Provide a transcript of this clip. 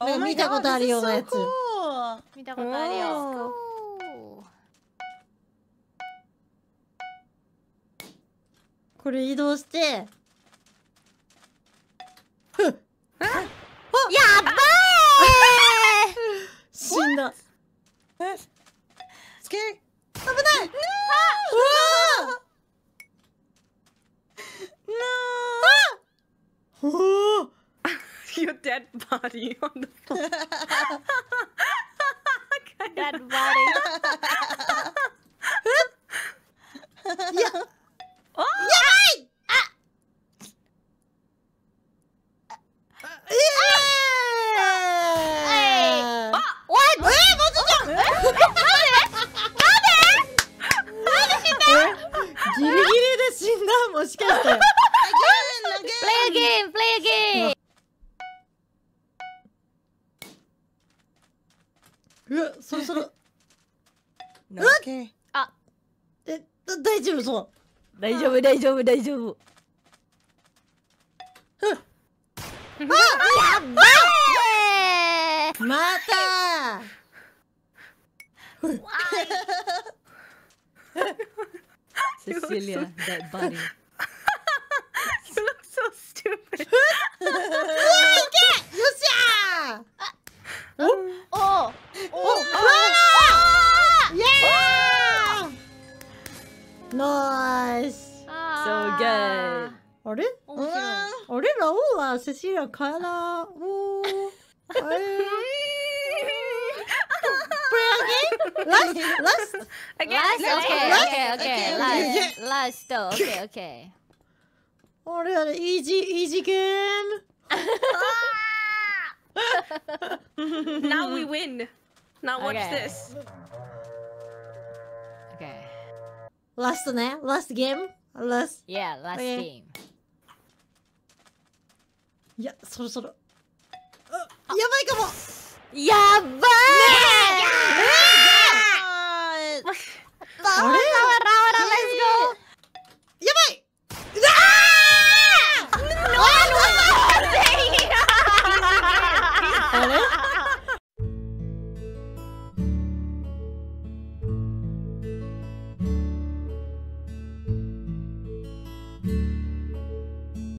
な見たことあるようなやつ。見たことあるよ。これ移動して。ふっ。やばい死んだ。え危ないあ your dead body on the floor. dead body. yeah. Oh! Yay! Ah! Yeah! Ah! What? Eh, もつちゃん。なんで？なんで死んだ？ギリギリで死んだ。もしかして。うわそろそろうわあえ大丈夫そう大丈夫大丈夫大丈夫あ やばいまたー c e c that body. you look so stupid. Nice, So good ah, Cecilia, again. last, last, again, last, okay, last, okay, okay, okay, last, last, okay, okay. あれあれ、イージー、イージーゲーム Now we win! Now watch、okay. this! ラストね。ラストゲーム。ラスト。いや、ラストゲーム。いや、そろそろ。やばいかもやばい。